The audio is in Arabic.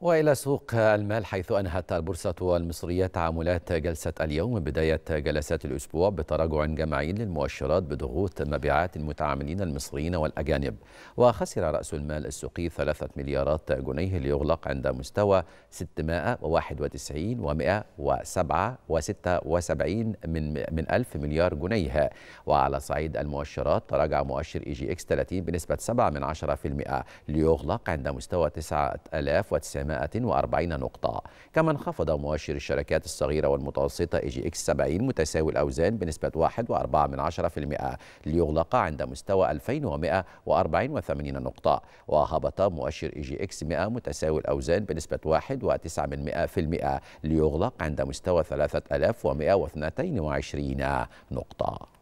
وإلى سوق المال حيث أنهت البورصة المصرية تعاملات جلسة اليوم بداية جلسات الأسبوع بتراجع جماعي للمؤشرات بضغوط مبيعات المتعاملين المصريين والأجانب وخسر رأس المال السوقي ثلاثة مليارات جنيه ليغلق عند مستوى 691 و 176 من من ألف مليار جنيه وعلى صعيد المؤشرات تراجع مؤشر إي جي إكس 30 بنسبة 7 من 10% ليغلق عند مستوى 9900 140 نقطة كما انخفض مؤشر الشركات الصغيرة والمتوسطة إي جي إكس 70 متساوي الأوزان بنسبة 1.4% ليغلق عند مستوى 2184 نقطة وهبط مؤشر إي جي إكس 100 متساوي الأوزان بنسبة 1.9% ليغلق عند مستوى 3122 نقطة